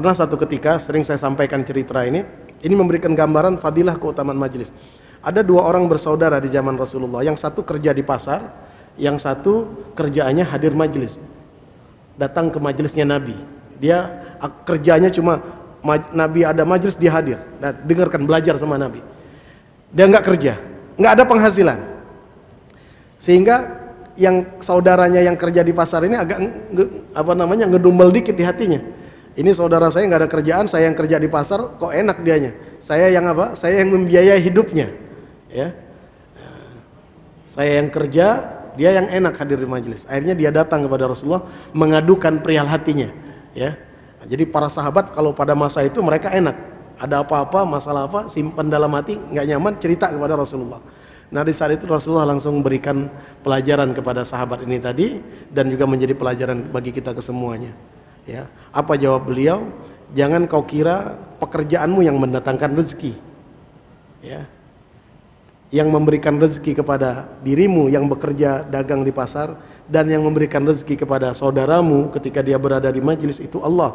Pernah satu ketika sering saya sampaikan cerita ini, ini memberikan gambaran fadilah keutamaan majelis. Ada dua orang bersaudara di zaman Rasulullah, yang satu kerja di pasar, yang satu kerjaannya hadir majelis. Datang ke majelisnya Nabi. Dia kerjanya cuma Nabi ada majelis dia hadir, dan dengarkan belajar sama Nabi. Dia nggak kerja, nggak ada penghasilan. Sehingga yang saudaranya yang kerja di pasar ini agak apa namanya ngedumbel dikit di hatinya ini saudara saya nggak ada kerjaan, saya yang kerja di pasar, kok enak dianya. Saya yang apa? Saya yang membiayai hidupnya. Ya. Saya yang kerja, dia yang enak hadir di majelis. Akhirnya dia datang kepada Rasulullah mengadukan perihal hatinya, ya. Jadi para sahabat kalau pada masa itu mereka enak. Ada apa-apa, masalah apa, simpan dalam hati, nggak nyaman, cerita kepada Rasulullah. Nah di saat itu Rasulullah langsung memberikan pelajaran kepada sahabat ini tadi dan juga menjadi pelajaran bagi kita kesemuanya. Ya, apa jawab beliau? Jangan kau kira pekerjaanmu yang mendatangkan rezeki. Ya. Yang memberikan rezeki kepada dirimu yang bekerja dagang di pasar dan yang memberikan rezeki kepada saudaramu ketika dia berada di majelis itu Allah.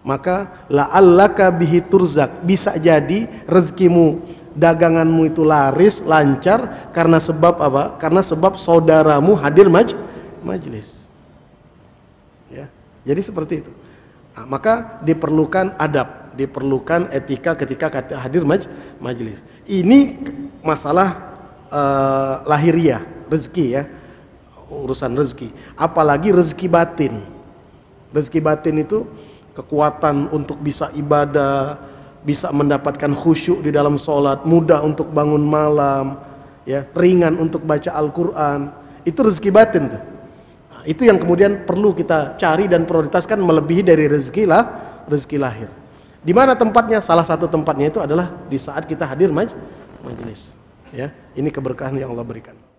Maka la'allaka bihi turzak. Bisa jadi rezekimu daganganmu itu laris, lancar karena sebab apa? Karena sebab saudaramu hadir maj majelis. Jadi seperti itu. Nah, maka diperlukan adab, diperlukan etika ketika hadir maj majelis. Ini masalah uh, lahiriah, rezeki ya, urusan rezeki. Apalagi rezeki batin. Rezeki batin itu kekuatan untuk bisa ibadah, bisa mendapatkan khusyuk di dalam sholat, mudah untuk bangun malam, ya ringan untuk baca Al-Quran. Itu rezeki batin tuh itu yang kemudian perlu kita cari dan prioritaskan melebihi dari rezeki lah, rezeki lahir. Di mana tempatnya? Salah satu tempatnya itu adalah di saat kita hadir maj majelis. Ya, ini keberkahan yang Allah berikan.